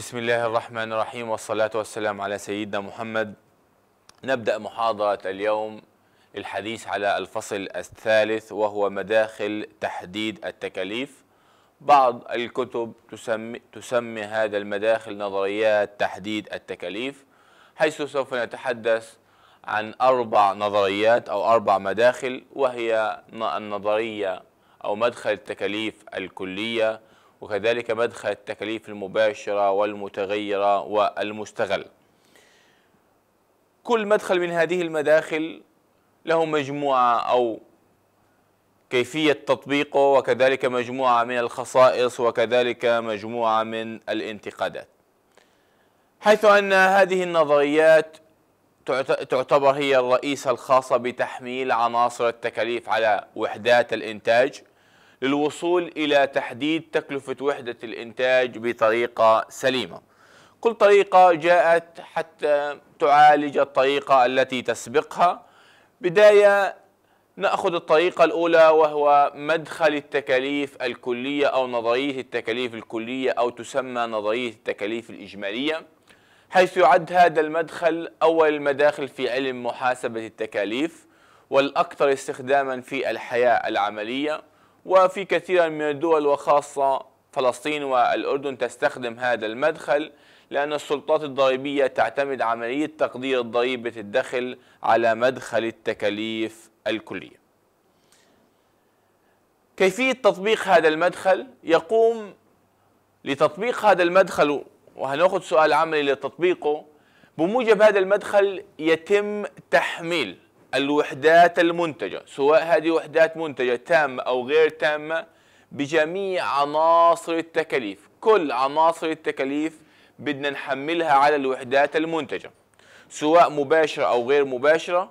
بسم الله الرحمن الرحيم والصلاة والسلام على سيدنا محمد نبدأ محاضرة اليوم الحديث على الفصل الثالث وهو مداخل تحديد التكاليف بعض الكتب تسمي, تسمي هذا المداخل نظريات تحديد التكاليف حيث سوف نتحدث عن أربع نظريات أو أربع مداخل وهي النظرية أو مدخل التكاليف الكلية وكذلك مدخل التكاليف المباشرة والمتغيرة والمستغل كل مدخل من هذه المداخل له مجموعة أو كيفية تطبيقه وكذلك مجموعة من الخصائص وكذلك مجموعة من الانتقادات حيث أن هذه النظريات تعتبر هي الرئيسة الخاصة بتحميل عناصر التكاليف على وحدات الإنتاج للوصول إلى تحديد تكلفة وحدة الإنتاج بطريقة سليمة كل طريقة جاءت حتى تعالج الطريقة التي تسبقها بداية نأخذ الطريقة الأولى وهو مدخل التكاليف الكلية أو نظرية التكاليف الكلية أو تسمى نظرية التكاليف الإجمالية حيث يعد هذا المدخل أول المداخل في علم محاسبة التكاليف والأكثر استخداما في الحياة العملية وفي كثير من الدول وخاصة فلسطين والأردن تستخدم هذا المدخل لأن السلطات الضريبية تعتمد عملية تقدير ضريبة الدخل على مدخل التكاليف الكلية كيفية تطبيق هذا المدخل يقوم لتطبيق هذا المدخل وهنأخذ سؤال عملي لتطبيقه بموجب هذا المدخل يتم تحميل الوحدات المنتجة سواء هذه وحدات منتجة تامة أو غير تامة بجميع عناصر التكاليف كل عناصر التكاليف بدنا نحملها على الوحدات المنتجة سواء مباشرة أو غير مباشرة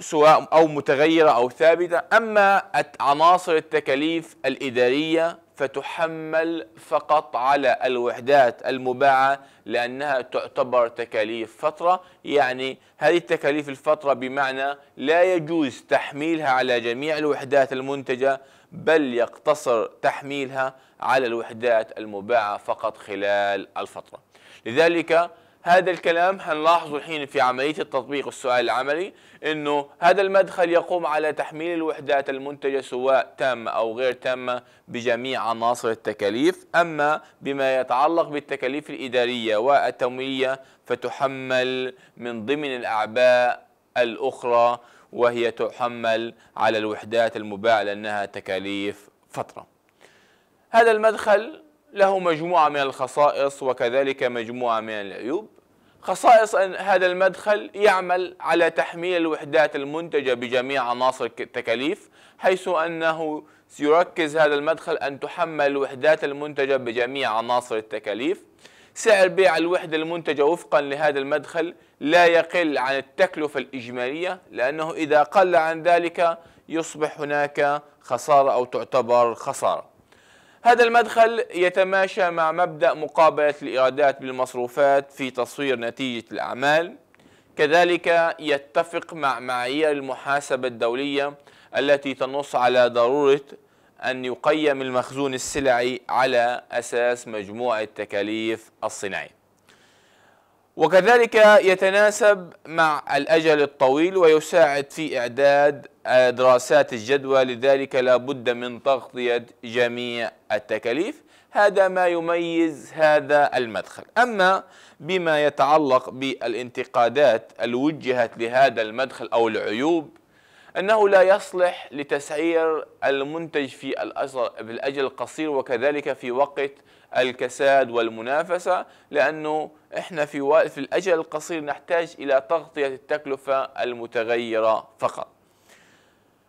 سواء أو متغيرة أو ثابتة أما عناصر التكاليف الإدارية فتحمل فقط على الوحدات المباعة لأنها تعتبر تكاليف فترة يعني هذه التكاليف الفترة بمعنى لا يجوز تحميلها على جميع الوحدات المنتجة بل يقتصر تحميلها على الوحدات المباعة فقط خلال الفترة لذلك هذا الكلام هنلاحظه الحين في عملية التطبيق السؤال العملي انه هذا المدخل يقوم على تحميل الوحدات المنتجة سواء تامة او غير تامة بجميع عناصر التكاليف اما بما يتعلق بالتكاليف الادارية والتمويلية فتحمل من ضمن الاعباء الاخرى وهي تحمل على الوحدات المباعة لانها تكاليف فترة هذا المدخل له مجموعة من الخصائص وكذلك مجموعة من العيوب خصائص أن هذا المدخل يعمل على تحميل الوحدات المنتجة بجميع عناصر التكاليف حيث أنه سيركز هذا المدخل أن تحمل الوحدات المنتجة بجميع عناصر التكاليف سعر بيع الوحدة المنتجة وفقا لهذا المدخل لا يقل عن التكلفة الإجمالية لأنه إذا قل عن ذلك يصبح هناك خسارة أو تعتبر خسارة هذا المدخل يتماشى مع مبدأ مقابلة الإيرادات بالمصروفات في تصوير نتيجة الأعمال كذلك يتفق مع معايير المحاسبة الدولية التي تنص على ضرورة أن يقيم المخزون السلعي على أساس مجموع التكاليف الصناعية وكذلك يتناسب مع الأجل الطويل ويساعد في إعداد دراسات الجدوى لذلك لا بد من تغطية جميع التكاليف هذا ما يميز هذا المدخل أما بما يتعلق بالانتقادات الوجهت لهذا المدخل أو العيوب أنه لا يصلح لتسعير المنتج في الأجل القصير وكذلك في وقت الكساد والمنافسة لأنه إحنا في, في الأجل القصير نحتاج إلى تغطية التكلفة المتغيرة فقط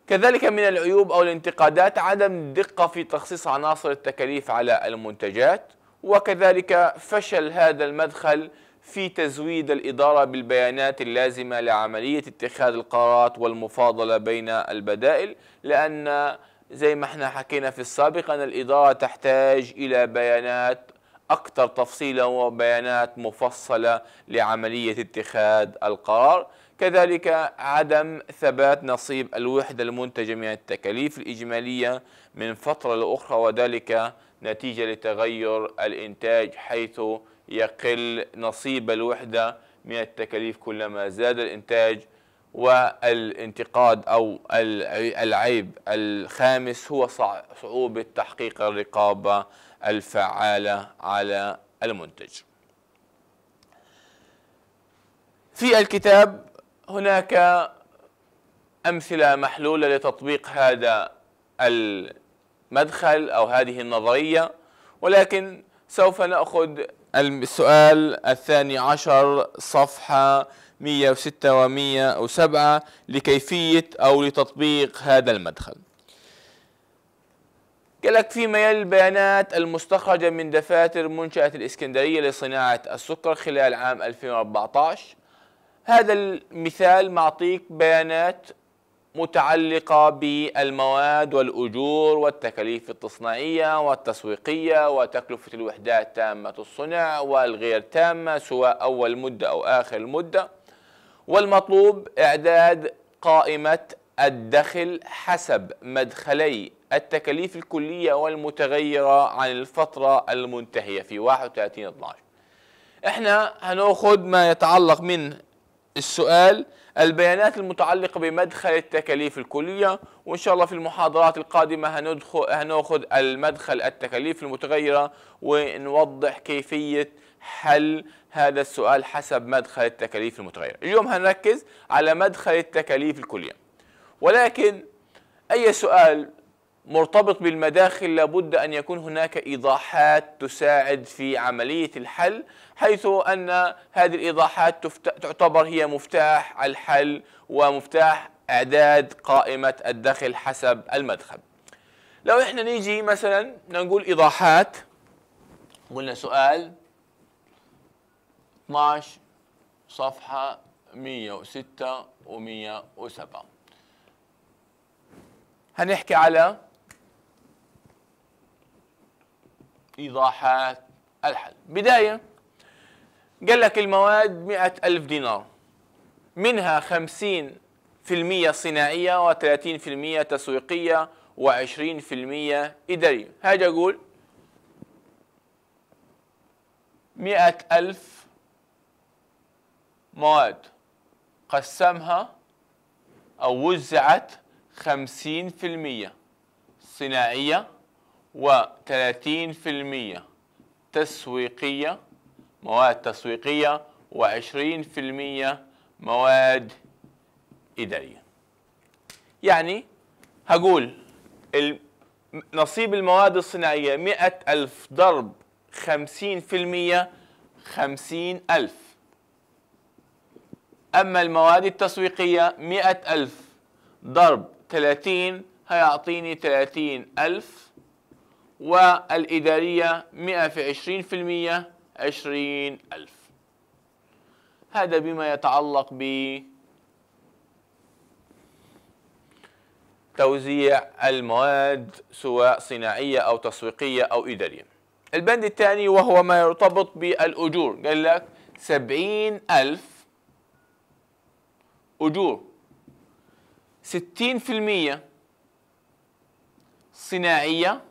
كذلك من العيوب أو الانتقادات عدم الدقة في تخصيص عناصر التكاليف على المنتجات وكذلك فشل هذا المدخل في تزويد الإدارة بالبيانات اللازمة لعملية اتخاذ القرارات والمفاضلة بين البدائل لأن زي ما احنا حكينا في السابق أن الإدارة تحتاج إلى بيانات أكثر تفصيلا وبيانات مفصلة لعملية اتخاذ القرار كذلك عدم ثبات نصيب الوحدة المنتجة من التكاليف الإجمالية من فترة لأخرى وذلك نتيجة لتغير الإنتاج حيث يقل نصيب الوحدة من التكاليف كلما زاد الإنتاج والانتقاد او العيب الخامس هو صعوبه تحقيق الرقابه الفعاله على المنتج. في الكتاب هناك امثله محلوله لتطبيق هذا المدخل او هذه النظريه ولكن سوف ناخذ السؤال الثاني عشر صفحه 106 و107 لكيفية أو لتطبيق هذا المدخل قال لك في ميل البيانات المستخرجة من دفاتر منشأة الإسكندرية لصناعة السكر خلال عام 2014 هذا المثال معطيك بيانات متعلقة بالمواد والأجور والتكاليف التصنيعية والتسويقية وتكلفة الوحدات تامة الصنع والغير تامة سواء أول مدة أو آخر مدة والمطلوب إعداد قائمة الدخل حسب مدخلي التكاليف الكلية والمتغيرة عن الفترة المنتهية في 31 12 احنا هنأخذ ما يتعلق من السؤال البيانات المتعلقة بمدخل التكاليف الكلية وإن شاء الله في المحاضرات القادمة هندخل هنأخذ المدخل التكاليف المتغيرة ونوضح كيفية حل هذا السؤال حسب مدخل التكاليف المتغيرة اليوم هنركز على مدخل التكاليف الكلية ولكن أي سؤال مرتبط بالمداخل لابد أن يكون هناك إيضاحات تساعد في عملية الحل حيث أن هذه الإيضاحات تعتبر هي مفتاح الحل ومفتاح إعداد قائمة الدخل حسب المدخل لو إحنا نيجي مثلا نقول إيضاحات قلنا سؤال 12 صفحة 106 و107 هنحكي على إيضاحات الحل بداية قال لك المواد 100 ألف دينار منها 50 صناعيه صناعية و30 تسويقيه تسويقية و20 إدارية هاجي أقول مئة ألف مواد قسمها أو وزعت خمسين في المية صناعية وثلاثين في المية تسويقية مواد تسويقية وعشرين في المية مواد إدارية يعني هقول نصيب المواد الصناعية مئة ألف ضرب خمسين في المية خمسين ألف أما المواد التسويقية مئة ألف ضرب ثلاثين هيعطيني ثلاثين ألف والإدارية مئة في عشرين في المية عشرين ألف هذا بما يتعلق ب توزيع المواد سواء صناعية أو تسويقية أو إدارية البند الثاني وهو ما يرتبط بالأجور قال لك سبعين ألف أجور ستين في المية صناعية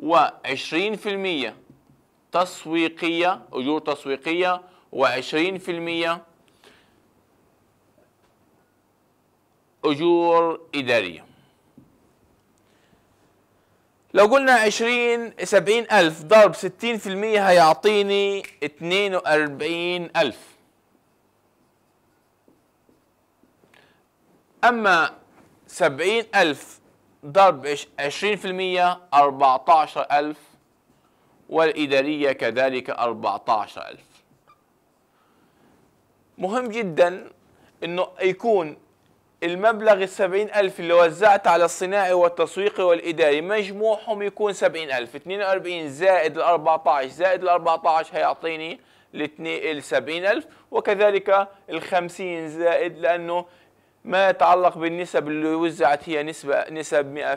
وعشرين في المية تسويقية أجور تسويقية وعشرين في المية أجور إدارية لو قلنا عشرين سبعين ألف ضرب ستين في المية هيعطيني اتنين وأربعين ألف أما سبعين ألف ضرب عشرين في المية أربعة عشر ألف والإدارية كذلك أربعة عشر ألف مهم جدا أنه يكون المبلغ السبعين ألف اللي وزعت على الصناعي والتسويق والإداري مجموعهم يكون سبعين ألف اثنين وأربعين زائد الأربعة عشر زائد الأربعة عشر هيعطيني السبعين ألف وكذلك الخمسين زائد لأنه ما يتعلق بالنسب اللي وزعت هي نسبة نسب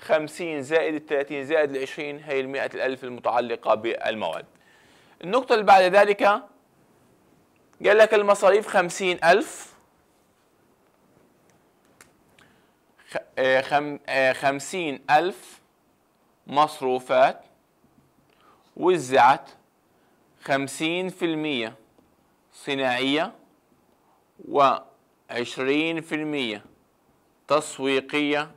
100% 50 زائد 30 زائد 20 هي المئة الألف المتعلقة بالمواد. النقطة اللي بعد ذلك قال لك المصاريف 50 ألف 50 آه، آه، ألف مصروفات وزعت 50% صناعية و عشرين في المية تسويقية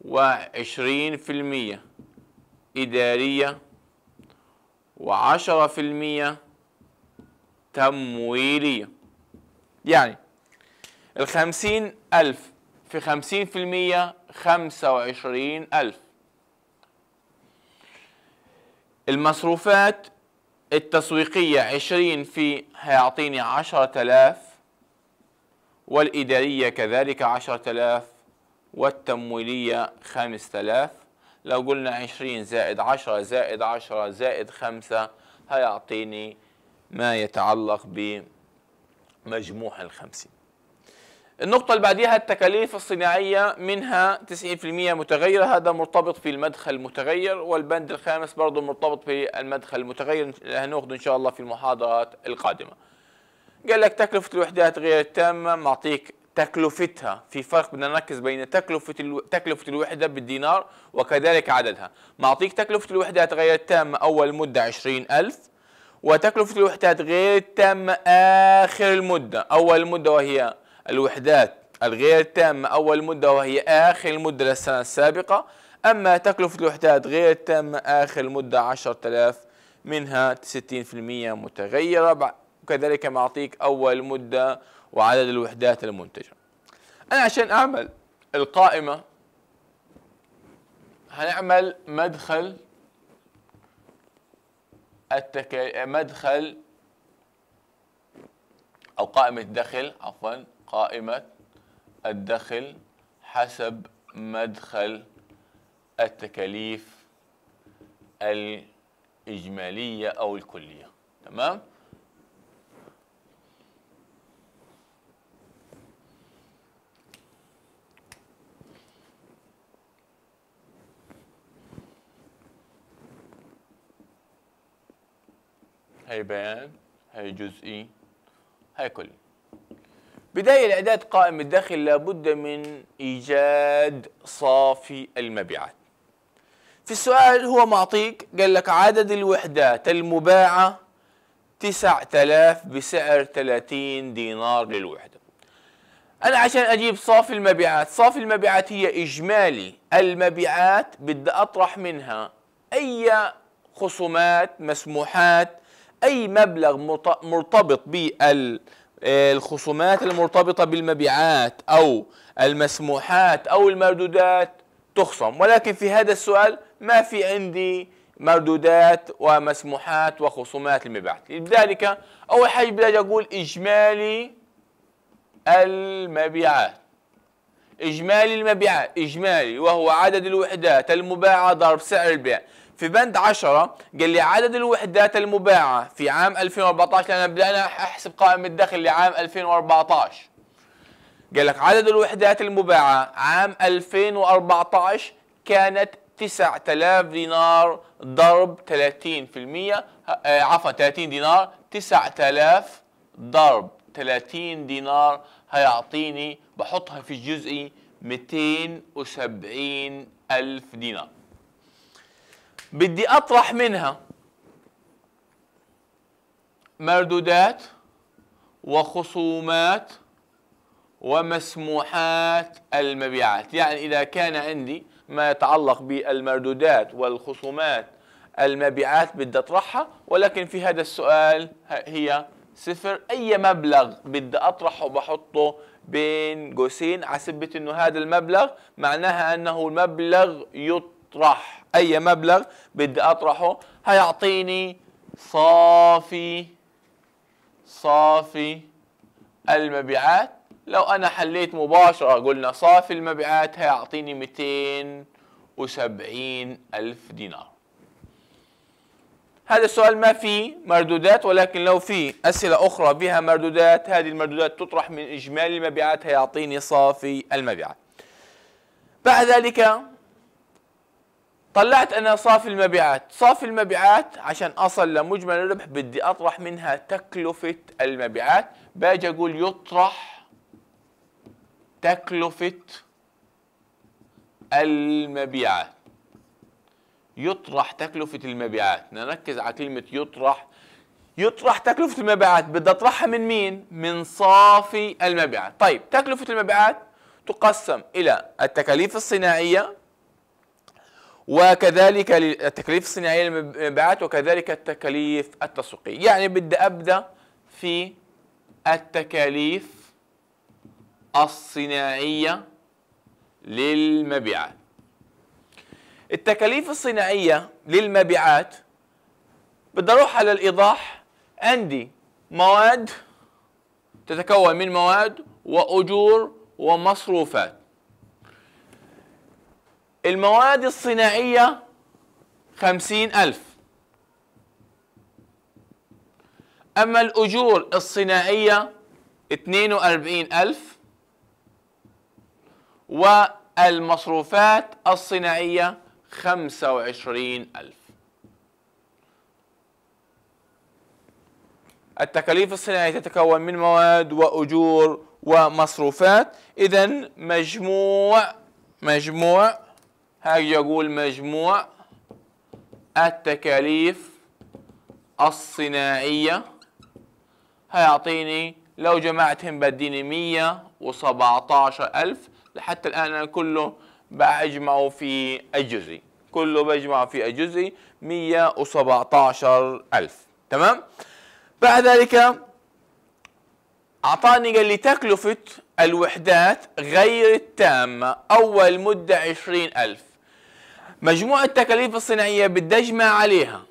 وعشرين في المية إدارية وعشرة في المية تمويلية يعني الخمسين ألف في خمسين في المية خمسة وعشرين ألف المصروفات التسويقية عشرين في هيعطيني عشرة آلاف والإدارية كذلك عشرة آلاف والتمويلية خمسة آلاف لو قلنا عشرين زائد عشرة زائد عشرة زائد خمسة هيعطيني ما يتعلق بمجموع الخمسين النقطة اللي بعديها التكاليف الصناعية منها 90% متغيرة هذا مرتبط في المدخل المتغير والبند الخامس برضه مرتبط في المدخل المتغير اللي إن شاء الله في المحاضرات القادمة قال لك تكلفة الوحدات غير التامة معطيك تكلفتها في فرق بدنا نركز بين تكلفة الو... تكلفة الوحدة بالدينار وكذلك عددها معطيك تكلفة الوحدات غير التامة أول مدة 20000 وتكلفة الوحدات غير التامة آخر المدة أول مدة وهي الوحدات الغير تامة أول مدة وهي آخر مدة للسنة السابقة أما تكلفة الوحدات غير التامة آخر مدة 10000 منها 60% متغيرة وكذلك معطيك أول مدة وعدد الوحدات المنتجة أنا عشان أعمل القائمة هنعمل مدخل التك... مدخل أو قائمة دخل عفوا قائمة الدخل حسب مدخل التكاليف الإجمالية أو الكلية تمام؟ هي بيان هي جزئي هي كلي بداية لإعداد قائم الدخل لابد من إيجاد صافي المبيعات في السؤال هو معطيك قال لك عدد الوحدات المباعة 9000 بسعر 30 دينار للوحدة أنا عشان أجيب صافي المبيعات صافي المبيعات هي إجمالي المبيعات بدي أطرح منها أي خصومات مسموحات أي مبلغ مرتبط بالمبيعات الخصومات المرتبطة بالمبيعات أو المسموحات أو المردودات تخصم ولكن في هذا السؤال ما في عندي مردودات ومسموحات وخصومات المبيعات لذلك أول حاجة بدي أقول إجمالي المبيعات إجمالي المبيعات إجمالي وهو عدد الوحدات المباعة ضرب سعر البيع في بند 10 قال لي عدد الوحدات المباعة في عام 2014 لأن بدأنا أحسب قائمة الدخل لعام 2014 قال لك عدد الوحدات المباعة عام 2014 كانت 9000 دينار ضرب 30% آه، عفوا 30 دينار 9000 ضرب 30 دينار هيعطيني بحطها في الجزئي 270 ألف دينار بدي أطرح منها مردودات وخصومات ومسموحات المبيعات يعني إذا كان عندي ما يتعلق بالمردودات والخصومات المبيعات بدي أطرحها ولكن في هذا السؤال هي صفر أي مبلغ بدي أطرحه بحطه بين قوسين على سبة أنه هذا المبلغ معناها أنه المبلغ يطرح اطرح اي مبلغ بدي اطرحه هيعطيني صافي صافي المبيعات لو انا حليت مباشره قلنا صافي المبيعات هيعطيني 270 الف دينار هذا السؤال ما فيه مردودات ولكن لو في اسئله اخرى بها مردودات هذه المردودات تطرح من اجمالي المبيعات هيعطيني صافي المبيعات بعد ذلك طلعت انا صافي المبيعات صافي المبيعات عشان اصل لمجمل الربح بدي اطرح منها تكلفة المبيعات باجي اقول يطرح تكلفة المبيعات يطرح تكلفة المبيعات نركز على كلمة يطرح يطرح تكلفة المبيعات بدي اطرحها من مين؟ من صافي المبيعات طيب تكلفة المبيعات تقسم إلى التكاليف الصناعية وكذلك التكاليف الصناعيه للمبيعات وكذلك التكاليف التسويقيه يعني بدي ابدا في التكاليف الصناعيه للمبيعات التكاليف الصناعيه للمبيعات بدي اروح على الايضاح عندي مواد تتكون من مواد واجور ومصروفات المواد الصناعية خمسين ألف أما الأجور الصناعية اثنين وأربعين ألف والمصروفات الصناعية خمسة وعشرين ألف التكاليف الصناعية تتكون من مواد وأجور ومصروفات إذا مجموع مجموع هاجي اقول مجموع التكاليف الصناعية هيعطيني لو جمعتهم بديني 117 ألف لحتى الآن أنا كله بجمعه في الجزئي كله بجمعه في الجزئي 117 ألف تمام بعد ذلك أعطاني قال لي تكلفة الوحدات غير التامة أول مدة عشرين ألف مجموع التكاليف الصناعية بالدجمة عليها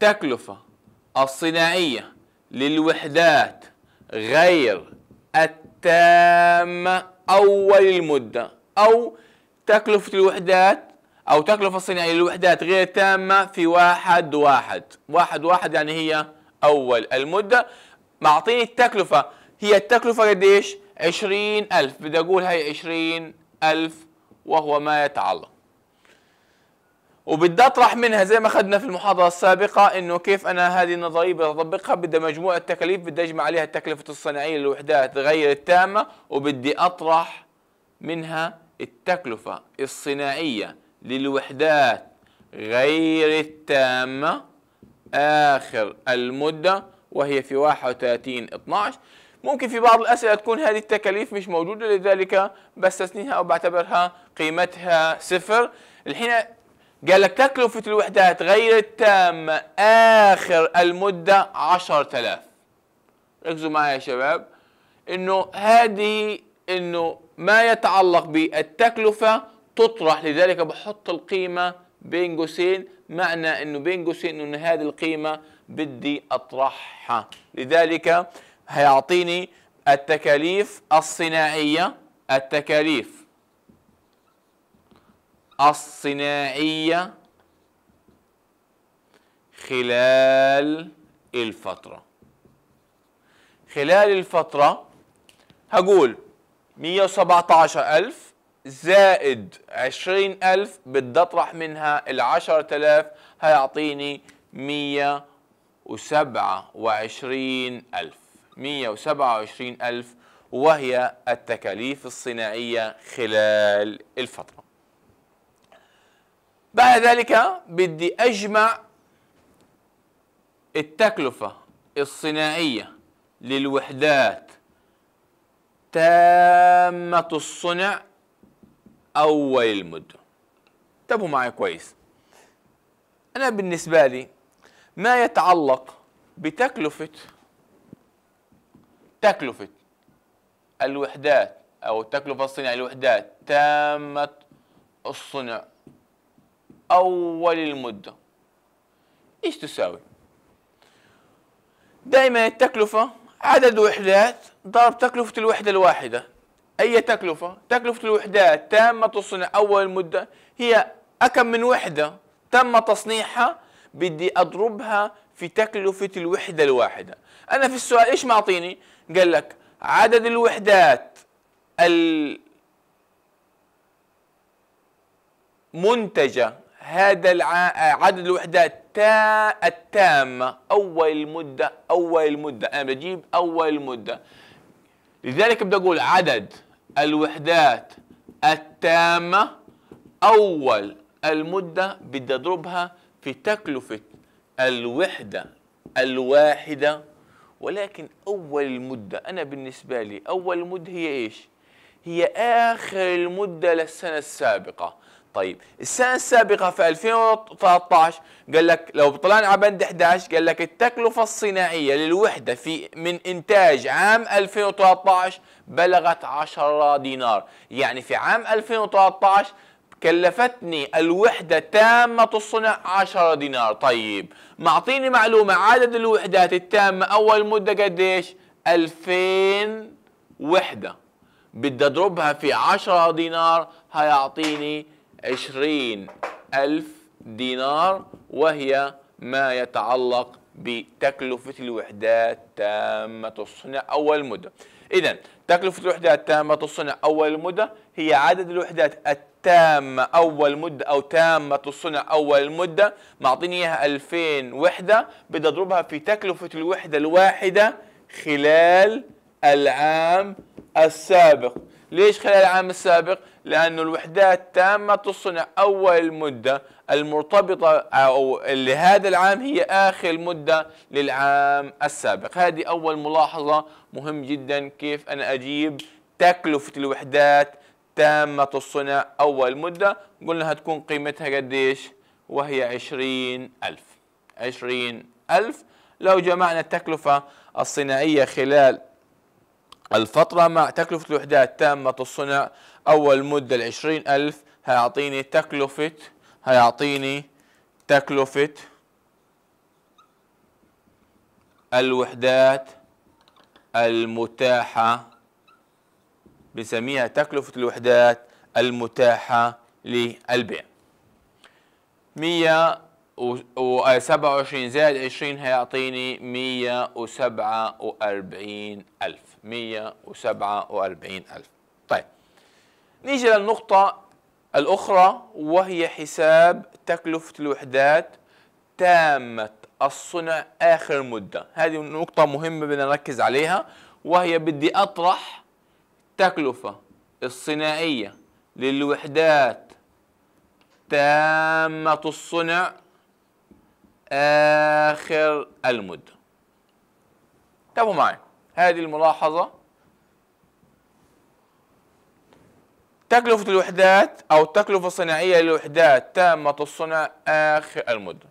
تكلفة الصناعية للوحدات غير التامة أول المدة أو تكلفة الوحدات أو تكلفة الصناعية للوحدات غير تامة في واحد واحد واحد واحد يعني هي أول المدة معطيني التكلفة هي التكلفة قديش؟ عشرين ألف بدي أقول هي عشرين ألف وهو ما يتعلق وبدي اطرح منها زي ما اخذنا في المحاضره السابقه انه كيف انا هذه النظريه بدي اطبقها بدي مجموعه تكاليف بدي اجمع عليها التكلفه الصناعيه للوحدات غير التامه وبدي اطرح منها التكلفه الصناعيه للوحدات غير التامه اخر المده وهي في 31 12 ممكن في بعض الأسئلة تكون هذه التكاليف مش موجودة لذلك بستثنيها أو بعتبرها قيمتها صفر الحين قال لك تكلفة الوحدات غير التامة آخر المدة 10000 ركزوا معي يا شباب انه هذه انه ما يتعلق بالتكلفة تطرح لذلك بحط القيمة بين قوسين معنى انه بين قوسين انه هذه القيمة بدي اطرحها لذلك هيعطيني التكاليف الصناعية التكاليف الصناعية خلال الفترة خلال الفترة هقول 117000 زائد 20000 بدي اطرح منها ال 10000 هيعطيني 127000 127000 وهي التكاليف الصناعية خلال الفترة بعد ذلك بدي أجمع التكلفة الصناعية للوحدات تامة الصنع أول المدة انتبهوا معي كويس أنا بالنسبة لي ما يتعلق بتكلفة تكلفة الوحدات أو التكلفة الصناعية للوحدات تامة الصنع أول المدة إيش تساوي؟ دائما التكلفة عدد وحدات ضرب تكلفة الوحدة الواحدة أي تكلفة؟ تكلفة الوحدات تامة تصنع أول المدة هي أكم من وحدة تم تصنيعها بدي أضربها في تكلفة الوحدة الواحدة أنا في السؤال إيش معطيني؟ قال لك عدد الوحدات المنتجة هذا آه، عدد الوحدات تا التامة أول مدة أول مدة أنا بجيب أول مدة لذلك بدي أقول عدد الوحدات التامة أول المدة بدي أضربها في تكلفة الوحدة الواحدة ولكن أول المدة أنا بالنسبة لي أول المدة هي إيش؟ هي آخر المدة للسنة السابقة طيب السنه السابقه في 2013 قال لك لو طلعنا على بند 11 قال لك التكلفه الصناعيه للوحده في من انتاج عام 2013 بلغت 10 دينار يعني في عام 2013 كلفتني الوحدة تامة الصنع 10 دينار طيب معطيني معلومة عدد الوحدات التامة أول مدة قديش 2000 وحدة بدي أضربها في 10 دينار هيعطيني عشرين ألف دينار وهي ما يتعلق بتكلفة الوحدات تامة الصنع أول مدة إذا تكلفة الوحدات تامة الصنع أول مدة هي عدد الوحدات التامة أول مدة أو تامة الصنع أول مدة معطيني إياها 2000 وحدة بدي أضربها في تكلفة الوحدة الواحدة خلال العام السابق ليش خلال العام السابق؟ لأن الوحدات تامة تصنع أول مدة المرتبطة أو لهذا العام هي آخر مدة للعام السابق هذه أول ملاحظة مهم جدا كيف أنا أجيب تكلفة الوحدات تامة الصنع أول مدة قلنا هتكون قيمتها قديش وهي عشرين ألف عشرين ألف لو جمعنا التكلفة الصناعية خلال الفترة مع تكلفة الوحدات تامة الصنع أول مدة العشرين ألف هيعطيني تكلفة هيعطيني تكلفة الوحدات المتاحة بنسميها تكلفة الوحدات المتاحة للبيع 127 زائد 20 هيعطيني وأربعين ألف وأربعين ألف طيب نيجي للنقطة الأخرى وهي حساب تكلفة الوحدات تامة الصنع آخر مدة هذه نقطة مهمة بدنا نركز عليها وهي بدي أطرح تكلفة الصناعية للوحدات تامة الصنع آخر المدة تابعوا معي هذه الملاحظة تكلفة الوحدات أو التكلفة الصناعية للوحدات تامة الصنع آخر المدة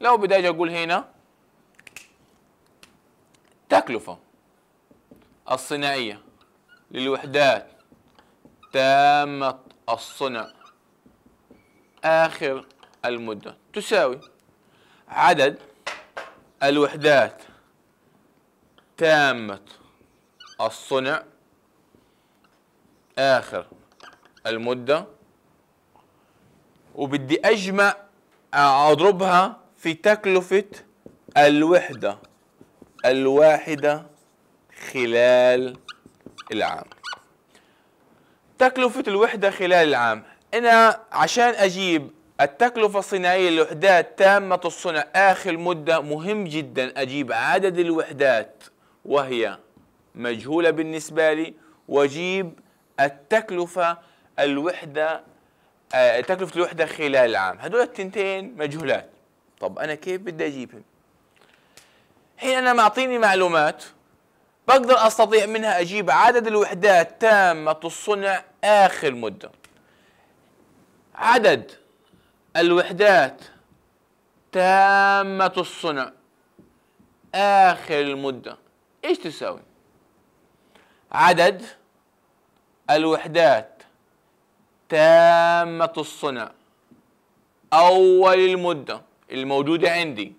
لو بدي أجي أقول هنا تكلفة الصناعية للوحدات تامة الصنع آخر المدة تساوي عدد الوحدات تامة الصنع آخر المدة وبدي أجمع آه، أضربها في تكلفة الوحدة الواحدة خلال العام تكلفة الوحدة خلال العام أنا عشان أجيب التكلفة الصناعية للوحدات تامة الصنع آخر مدة مهم جدا أجيب عدد الوحدات وهي مجهولة بالنسبة لي وأجيب التكلفة الوحده آه، تكلفه الوحده خلال العام هذول التنتين مجهولات طب انا كيف بدي اجيبهم حين انا معطيني معلومات بقدر استطيع منها اجيب عدد الوحدات تامه الصنع اخر مده عدد الوحدات تامه الصنع اخر المده ايش تساوي عدد الوحدات تامة الصنع أول المدة الموجودة عندي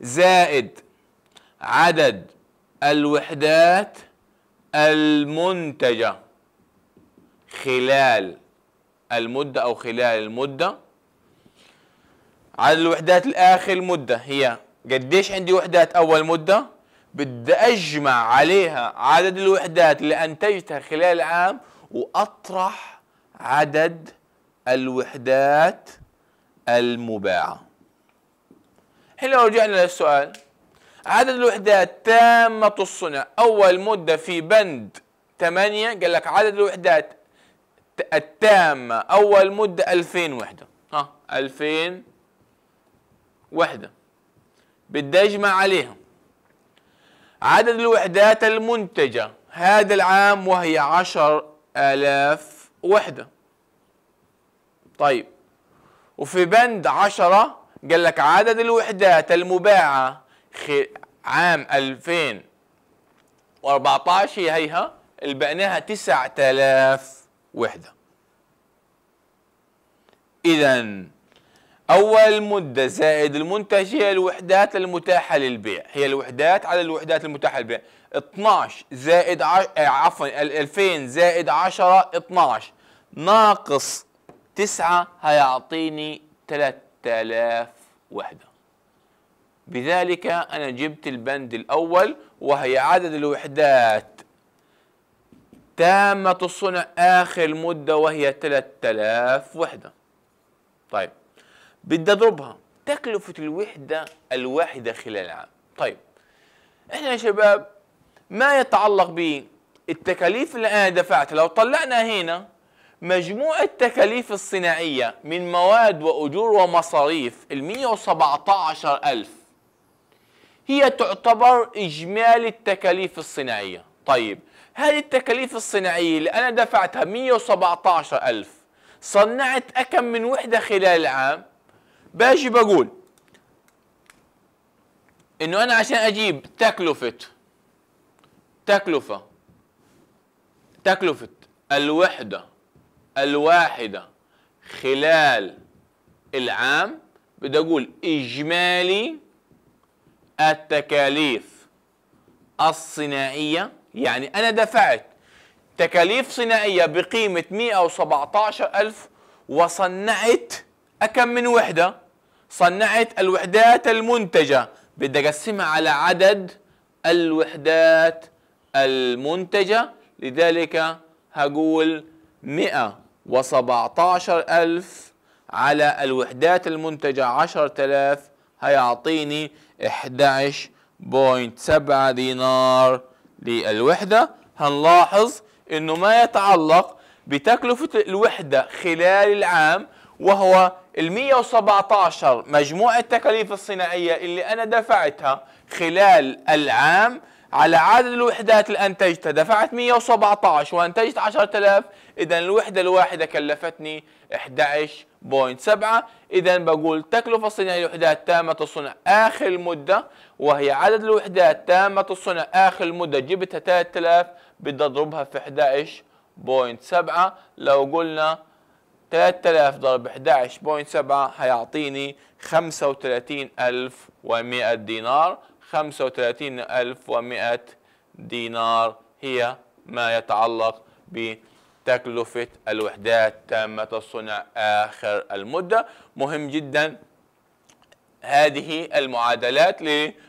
زائد عدد الوحدات المنتجة خلال المدة أو خلال المدة عدد الوحدات الآخر مدة هي قديش عندي وحدات أول مدة بدي أجمع عليها عدد الوحدات اللي أنتجتها خلال العام وأطرح عدد الوحدات المباعة حين لو رجعنا للسؤال عدد الوحدات تامة الصنع أول مدة في بند 8 قال لك عدد الوحدات التامة أول مدة 2000 وحدة ها 2000 وحدة بدي أجمع عليهم عدد الوحدات المنتجة هذا العام وهي عشر آلاف وحده طيب وفي بند عشرة قال لك عدد الوحدات المباعة عام 2014 هيها لبقناها 9000 وحدة إذا أول مدة زائد المنتج هي الوحدات المتاحة للبيع هي الوحدات على الوحدات المتاحة للبيع 12 زائد ع... آه، عفوا 2000 زائد 10 12 ناقص 9 هيعطيني 3000 وحدة بذلك أنا جبت البند الأول وهي عدد الوحدات تامة الصنع آخر مدة وهي 3000 وحدة طيب بدي أضربها تكلفة الوحدة الواحدة خلال العام طيب احنا يا شباب ما يتعلق بالتكاليف اللي انا دفعتها لو طلعنا هنا مجموع التكاليف الصناعية من مواد وأجور ومصاريف ال ألف هي تعتبر إجمالي التكاليف الصناعية طيب هذه التكاليف الصناعية اللي أنا دفعتها 117 ألف صنعت أكم من وحدة خلال العام باجي بقول إنه أنا عشان أجيب تكلفة تكلفة تكلفة الوحدة الواحدة خلال العام بدي أقول إجمالي التكاليف الصناعية يعني أنا دفعت تكاليف صناعية بقيمة 117 ألف وصنعت أكم من وحدة؟ صنعت الوحدات المنتجة بدي أقسمها على عدد الوحدات المنتجة لذلك هقول 117000 ألف على الوحدات المنتجة 10000 هيعطيني 11.7 دينار للوحدة هنلاحظ انه ما يتعلق بتكلفة الوحدة خلال العام وهو ال 117 مجموع التكاليف الصناعية اللي أنا دفعتها خلال العام على عدد الوحدات اللي انتجتها دفعت 117 وانتجت 10000 اذا الوحده الواحده كلفتني 11.7 اذا بقول تكلفه صنع الوحدات تامه الصنع اخر المده وهي عدد الوحدات تامه الصنع اخر المده جبتها 3000 بدي اضربها في 11.7 لو قلنا 3000 ضرب 11.7 هيعطيني 35100 دينار 35100 دينار هي ما يتعلق بتكلفة الوحدات تامة الصنع آخر المدة مهم جدا هذه المعادلات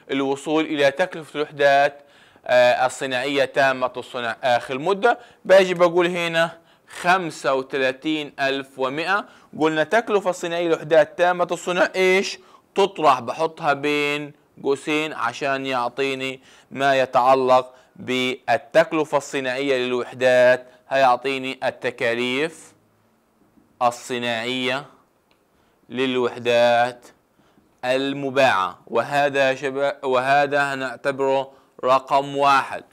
للوصول إلى تكلفة الوحدات آه، الصناعية تامة الصنع آخر المدة باجي بقول هنا 35100 قلنا تكلفة صناعية الوحدات تامة الصنع إيش تطرح بحطها بين قوسين عشان يعطيني ما يتعلق بالتكلفة الصناعية للوحدات هيعطيني التكاليف الصناعية للوحدات المباعة وهذا شب... وهذا هنعتبره رقم واحد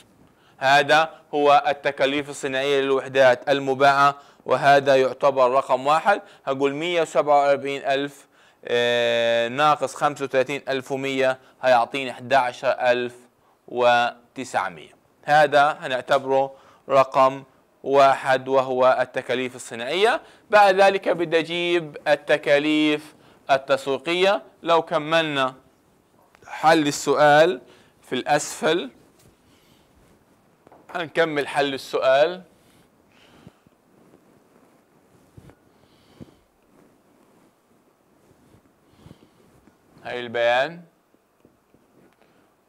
هذا هو التكاليف الصناعية للوحدات المباعة وهذا يعتبر رقم واحد هقول 147 ألف آه، ناقص 35100 هيعطيني 11900 هذا هنعتبره رقم واحد وهو التكاليف الصناعية بعد ذلك بدي أجيب التكاليف التسويقية لو كملنا حل السؤال في الأسفل هنكمل حل السؤال هاي البيان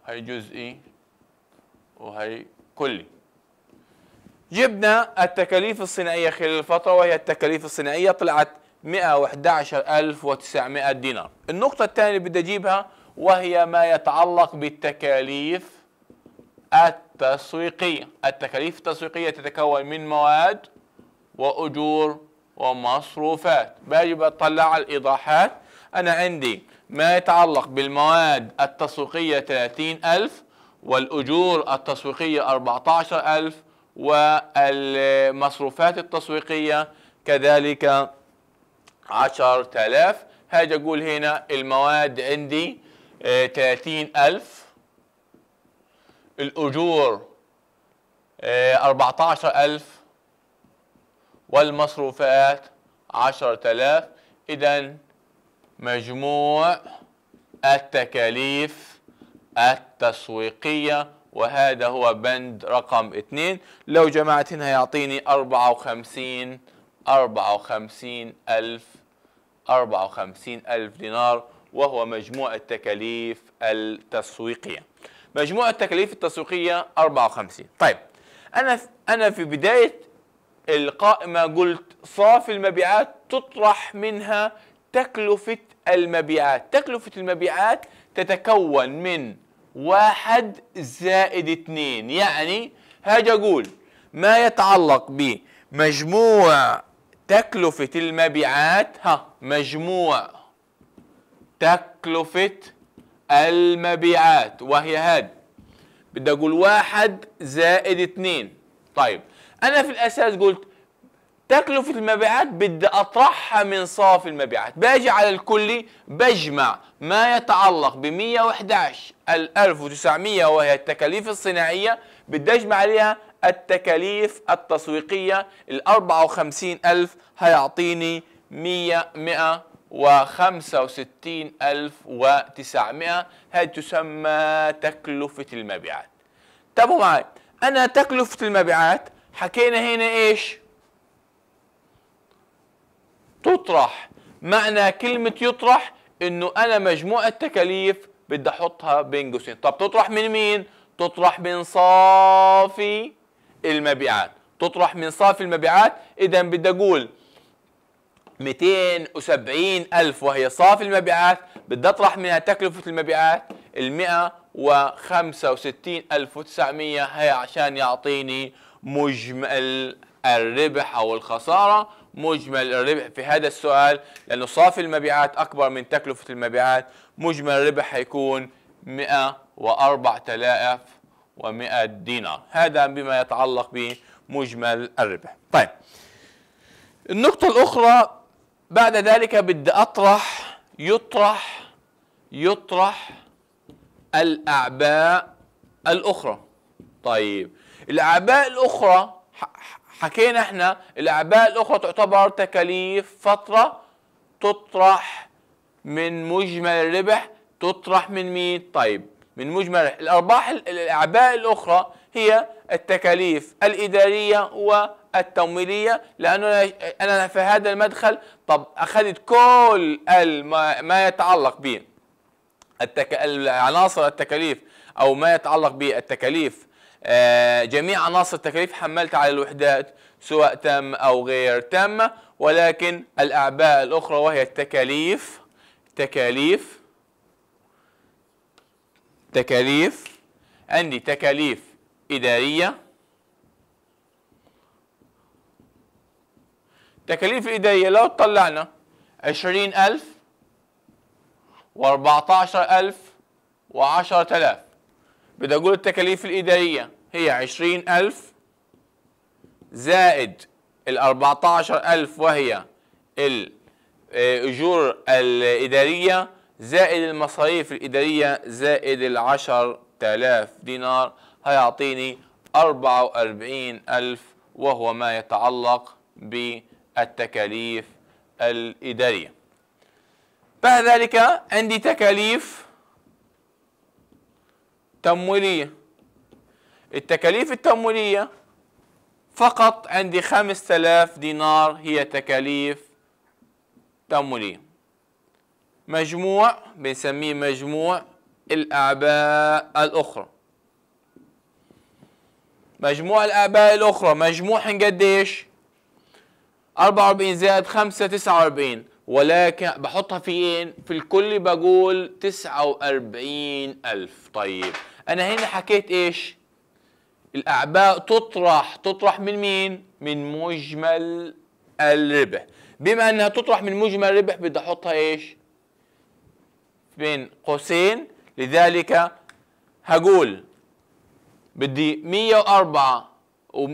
هاي جزئي وهي كلي جبنا التكاليف الصناعية خلال الفترة وهي التكاليف الصناعية طلعت 111900 دينار النقطة الثانية اللي بدي أجيبها وهي ما يتعلق بالتكاليف التسويقية التكاليف التسويقية تتكون من مواد وأجور ومصروفات باجي بطلع على الإيضاحات أنا عندي ما يتعلق بالمواد التسويقية 30 ألف والأجور التسويقية 14 ألف والمصروفات التسويقية كذلك 10 ألف هاجي أقول هنا المواد عندي 30 آه، ألف الأجور 14 آه، ألف والمصروفات ألف إذن مجموع التكاليف التسويقية وهذا هو بند رقم اثنين لو جمعت هنا يعطيني أربعة وخمسين أربعة وخمسين ألف أربعة وخمسين ألف دينار وهو مجموع التكاليف التسويقية مجموع التكاليف التسويقية 54 طيب أنا أنا في بداية القائمة قلت صافي المبيعات تطرح منها تكلفة المبيعات تكلفة المبيعات تتكون من واحد زائد اثنين يعني هاجي أقول ما يتعلق بمجموع تكلفة المبيعات ها مجموع تكلفة المبيعات وهي هاد بدي أقول واحد زائد اثنين طيب أنا في الأساس قلت تكلفة المبيعات بدي أطرحها من صافي المبيعات باجي على الكلي بجمع ما يتعلق ب 111 ال 1900 وهي التكاليف الصناعية بدي أجمع عليها التكاليف التسويقية ال 54000 هيعطيني 100 165900 هاي تسمى تكلفة المبيعات تابعوا معي أنا تكلفة المبيعات حكينا هنا إيش تطرح معنى كلمة يطرح انه انا مجموعة تكاليف بدي احطها بين قوسين طب تطرح من مين تطرح من صافي المبيعات تطرح من صافي المبيعات اذا بدي اقول 270 ألف وهي صافي المبيعات بدي أطرح منها تكلفة المبيعات ال 165 ألف هي عشان يعطيني مجمل الربح أو الخسارة مجمل الربح في هذا السؤال لأنه صافي المبيعات أكبر من تكلفة المبيعات مجمل الربح هيكون 104100 دينار هذا بما يتعلق بمجمل الربح طيب النقطة الأخرى بعد ذلك بدي أطرح يطرح يطرح الأعباء الأخرى طيب الأعباء الأخرى حكينا احنا الاعباء الاخرى تعتبر تكاليف فتره تطرح من مجمل الربح تطرح من مين؟ طيب من مجمل الارباح الاعباء الاخرى هي التكاليف الاداريه والتمويليه لانه انا في هذا المدخل طب اخذت كل ما يتعلق به التك... العناصر التكاليف او ما يتعلق بالتكاليف آه، جميع عناصر التكاليف حملت على الوحدات سواء تامة أو غير تامة ولكن الأعباء الأخرى وهي التكاليف تكاليف تكاليف عندي تكاليف إدارية تكاليف إدارية لو طلعنا عشرين ألف واربعتاشر ألف وعشرة آلاف بدي أقول التكاليف الإدارية هي عشرين ألف زائد ال عشر ألف وهي الأجور آه، الإدارية زائد المصاريف الإدارية زائد العشر تلاف دينار هيعطيني أربعة وأربعين ألف وهو ما يتعلق بالتكاليف الإدارية بعد ذلك عندي تكاليف تمويلية التكاليف التمويلية فقط عندي 5000 دينار هي تكاليف تمويلية مجموع بنسميه مجموع الاعباء الأخرى مجموع الاعباء الأخرى مجموعهم قديش؟ 44 زائد 5 49 ولكن بحطها في ايه؟ في الكل بقول 49000 طيب انا هنا حكيت ايش؟ الاعباء تطرح تطرح من مين؟ من مجمل الربح بما انها تطرح من مجمل الربح بدي احطها ايش؟ بين قوسين لذلك هقول بدي 104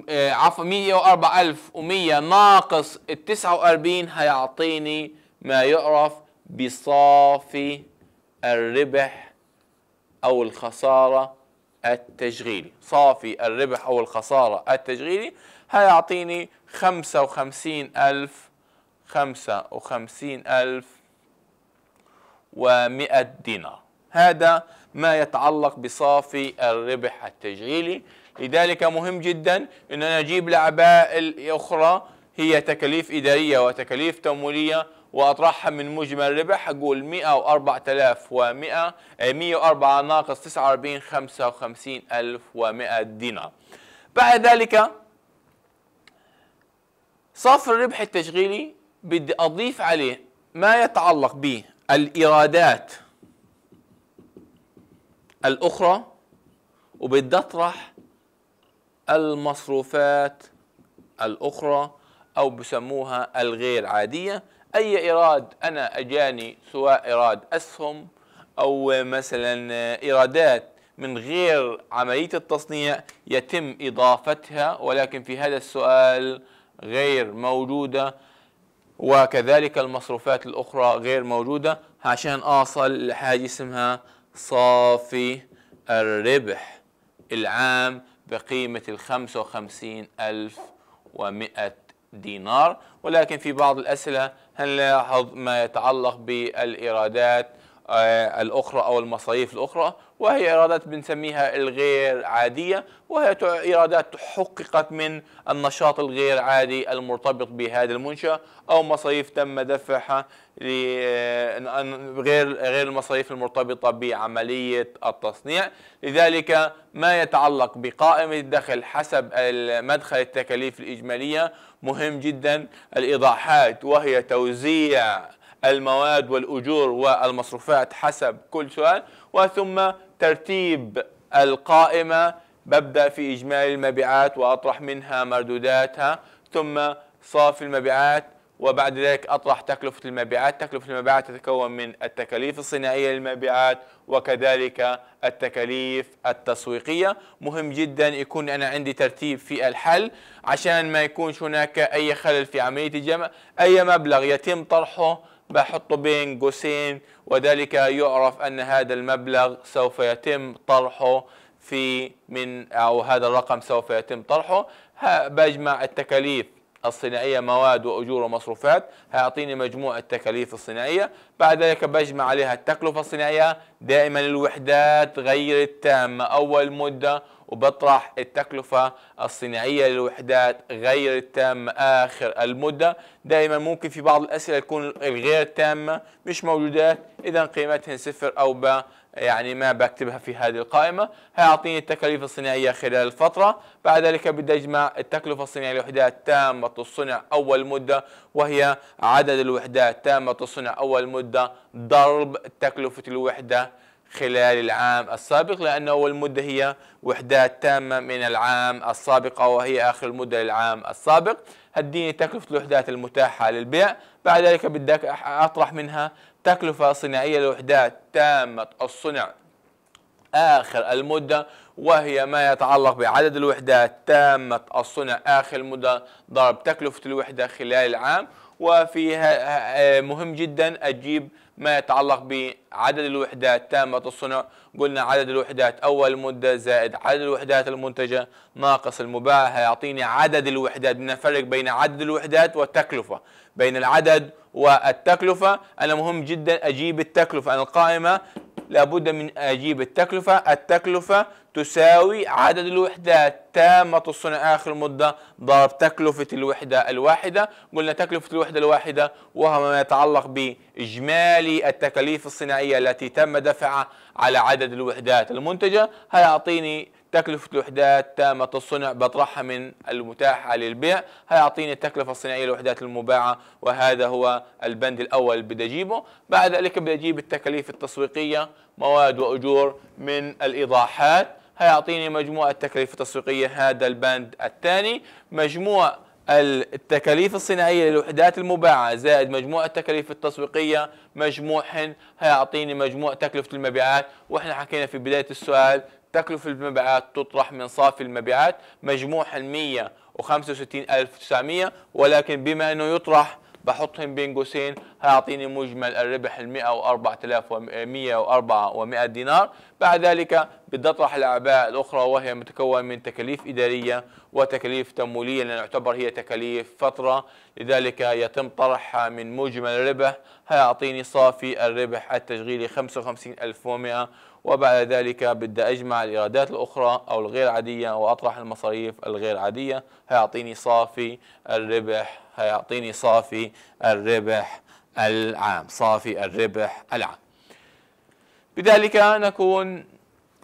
آه، عفوا 104100 ناقص ال 49 هيعطيني ما يعرف بصافي الربح أو الخسارة التشغيلي صافي الربح أو الخسارة التشغيلي هيعطيني خمسة وخمسين ألف خمسة وخمسين ألف ومئة دينار هذا ما يتعلق بصافي الربح التشغيلي لذلك مهم جدا أن أنا أجيب لعباء الاخرى هي تكاليف إدارية وتكاليف تمويلية واطرحها من مجمل ربح اقول 104100 104 آه، ناقص 49 55100 دينار بعد ذلك صافي الربح التشغيلي بدي اضيف عليه ما يتعلق بالايرادات الاخرى وبدي اطرح المصروفات الاخرى او بسموها الغير عاديه اي ايراد انا اجاني سواء ايراد اسهم او مثلا ايرادات من غير عمليه التصنيع يتم اضافتها ولكن في هذا السؤال غير موجوده وكذلك المصروفات الاخرى غير موجوده عشان اصل لحاجه اسمها صافي الربح العام بقيمه الخمسة وخمسين ألف ومئة دينار ولكن في بعض الأسئلة هنلاحظ ما يتعلق بالإيرادات آه، الأخرى أو المصاريف الأخرى وهي إيرادات بنسميها الغير عادية وهي إيرادات حققت من النشاط الغير عادي المرتبط بهذه المنشأة أو مصاريف تم دفعها آه، غير غير المصاريف المرتبطة بعملية التصنيع لذلك ما يتعلق بقائمة الدخل حسب مدخل التكاليف الإجمالية مهم جدا الإيضاحات وهي توزيع المواد والأجور والمصروفات حسب كل سؤال وثم ترتيب القائمة ببدأ في إجمالي المبيعات وأطرح منها مردوداتها ثم صافي المبيعات وبعد ذلك أطرح تكلفة المبيعات تكلفة المبيعات تتكون من التكاليف الصناعية للمبيعات وكذلك التكاليف التسويقية مهم جدا يكون أنا عندي ترتيب في الحل عشان ما يكونش هناك أي خلل في عملية الجمع أي مبلغ يتم طرحه بحط بين قوسين وذلك يعرف أن هذا المبلغ سوف يتم طرحه في من أو هذا الرقم سوف يتم طرحه بجمع التكاليف الصناعية مواد وأجور ومصروفات هيعطيني مجموع التكاليف الصناعية بعد ذلك بجمع عليها التكلفة الصناعية دائما الوحدات غير التامة أول مدة وبطرح التكلفة الصناعية للوحدات غير التامة آخر المدة دائما ممكن في بعض الأسئلة تكون الغير تامة مش موجودات إذا قيمتهن صفر أو ب يعني ما بكتبها في هذه القائمة هيعطيني التكاليف الصناعية خلال الفترة بعد ذلك بدي أجمع التكلفة الصناعية لوحدات تامة الصنع أول مدة وهي عدد الوحدات تامة الصنع أول مدة ضرب تكلفة الوحدة خلال العام السابق لأن أول مدة هي وحدات تامة من العام السابق وهي آخر مدة للعام السابق هديني تكلفة الوحدات المتاحة للبيع بعد ذلك بدك أطرح منها تكلفة صناعية لوحدات تامة الصنع آخر المدة وهي ما يتعلق بعدد الوحدات تامة الصنع آخر المدة ضرب تكلفة الوحدة خلال العام وفيها مهم جدا أجيب ما يتعلق بعدد الوحدات تامة الصنع قلنا عدد الوحدات أول مدة زائد عدد الوحدات المنتجة ناقص المباع هيعطيني عدد الوحدات بدنا نفرق بين عدد الوحدات والتكلفة بين العدد والتكلفة أنا مهم جدا أجيب التكلفة أنا القائمة لابد من أجيب التكلفة التكلفة تساوي عدد الوحدات تامة الصنع آخر مدة ضرب تكلفة الوحدة الواحدة قلنا تكلفة الوحدة الواحدة وهو ما يتعلق بإجمالي التكاليف الصناعية التي تم دفعها على عدد الوحدات المنتجة هيعطيني تكلفة الوحدات تامة الصنع بطرحها من المتاحة للبيع هيعطيني التكلفة الصناعية للوحدات المباعة وهذا هو البند الأول بدي أجيبه بعد ذلك بدي أجيب التكاليف التسويقية مواد وأجور من الإيضاحات هيعطيني مجموع التكاليف التسويقية هذا البند الثاني مجموع التكاليف الصناعية للوحدات المباعة زائد مجموع التكاليف التسويقية مجموعهن هيعطيني مجموع تكلفة المبيعات واحنا حكينا في بداية السؤال تكلفة المبيعات تطرح من صافي المبيعات مجموعها 165900 ولكن بما انه يطرح بحطهم بين قوسين هيعطيني مجمل الربح ال 104 و100 دينار بعد ذلك بدي اطرح الاعباء الاخرى وهي متكون من تكاليف اداريه وتكاليف تمويليه لان تعتبر هي تكاليف فتره لذلك يتم طرحها من مجمل الربح هيعطيني صافي الربح التشغيلي 55100 وبعد ذلك بدي أجمع الإيرادات الأخرى أو الغير عادية وأطرح المصاريف الغير عادية هيعطيني صافي الربح هيعطيني صافي الربح العام صافي الربح العام بذلك نكون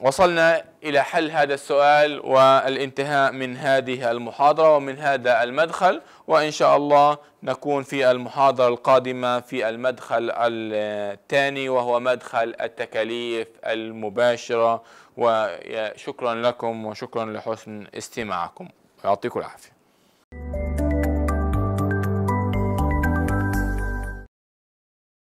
وصلنا إلى حل هذا السؤال والانتهاء من هذه المحاضرة ومن هذا المدخل وإن شاء الله نكون في المحاضرة القادمة في المدخل الثاني وهو مدخل التكاليف المباشرة وشكرا لكم وشكرا لحسن استماعكم يعطيكم العافية